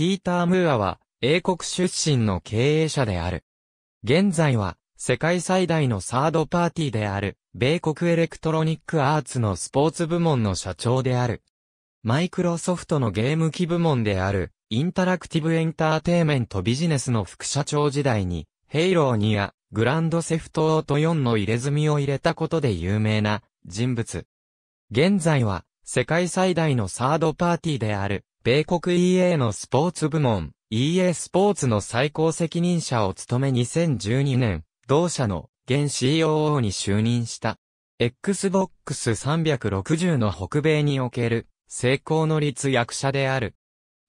ピーター・ムーアは、英国出身の経営者である。現在は、世界最大のサードパーティーである、米国エレクトロニックアーツのスポーツ部門の社長である。マイクロソフトのゲーム機部門である、インタラクティブエンターテイメントビジネスの副社長時代に、ヘイロー2や、グランドセフトオート4の入れ墨を入れたことで有名な人物。現在は世界最大のサードパーティーである米国 EA のスポーツ部門、EA スポーツの最高責任者を務め2012年、同社の現 COO に就任した。Xbox 360の北米における成功の立役者である。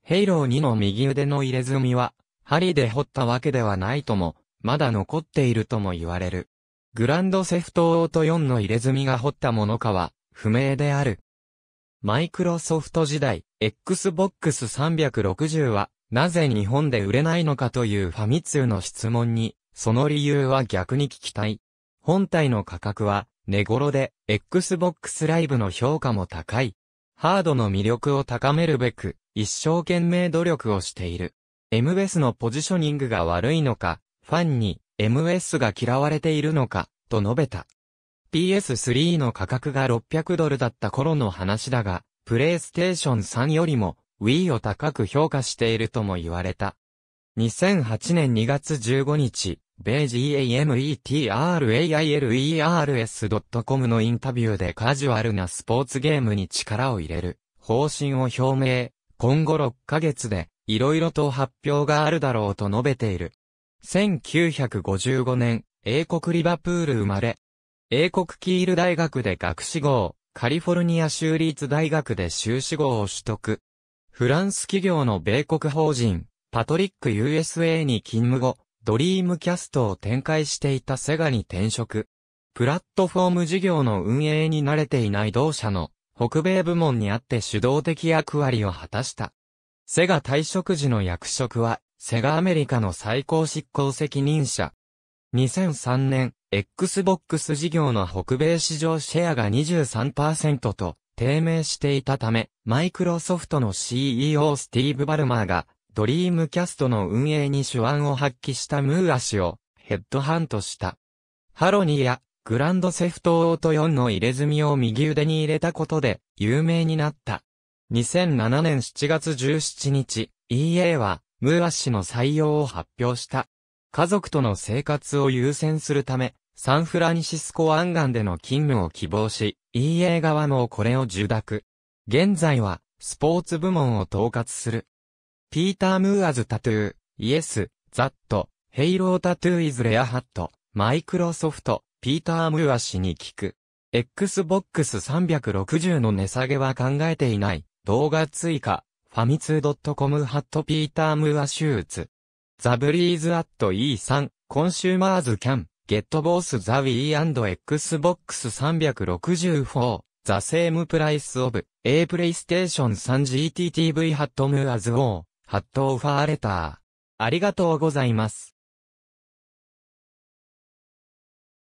ヘイロー2の右腕の入れ墨は、針で掘ったわけではないとも、まだ残っているとも言われる。グランドセフトオート4の入れ墨が掘ったものかは、不明である。マイクロソフト時代、Xbox 360は、なぜ日本で売れないのかというファミ通の質問に、その理由は逆に聞きたい。本体の価格は、寝頃で、Xbox Live の評価も高い。ハードの魅力を高めるべく、一生懸命努力をしている。m s のポジショニングが悪いのか、ファンに MS が嫌われているのか、と述べた。PS3 の価格が600ドルだった頃の話だが、プレイステーション3よりも Wii を高く評価しているとも言われた。2008年2月15日、ベージー a m e t r a i l e r s c o m のインタビューでカジュアルなスポーツゲームに力を入れる方針を表明、今後6ヶ月で色々と発表があるだろうと述べている。1955年、英国リバプール生まれ、英国キール大学で学士号、カリフォルニア州立大学で修士号を取得。フランス企業の米国法人、パトリック USA に勤務後、ドリームキャストを展開していたセガに転職。プラットフォーム事業の運営に慣れていない同社の北米部門にあって主導的役割を果たした。セガ退職時の役職は、セガアメリカの最高執行責任者、2003年、Xbox 事業の北米市場シェアが23%と低迷していたため、マイクロソフトの CEO スティーブ・バルマーが、ドリームキャストの運営に手腕を発揮したムーア氏をヘッドハントした。ハロニーやグランドセフトオート4の入れ墨を右腕に入れたことで有名になった。2007年7月17日、EA はムーア氏の採用を発表した。家族との生活を優先するため、サンフランシスコ湾岸での勤務を希望し、EA 側もこれを受諾。現在は、スポーツ部門を統括する。ピーター・ムーアズ・タトゥー、イエス、ザット、ヘイロー・タトゥー・イズ・レア・ハット、マイクロソフト、ピーター・ムーア氏に聞く。Xbox 360の値下げは考えていない。動画追加、ファミツー .com ハットピーター・ムーアシューツ。ザブリーズアット E3、コンシューマーズキャン、ゲットボースザ Wii&Xbox364、ザセームプライスオブ、A PlayStation 3GTTV ハットムーアズオー、ハットオファーレター。ありがとうございます。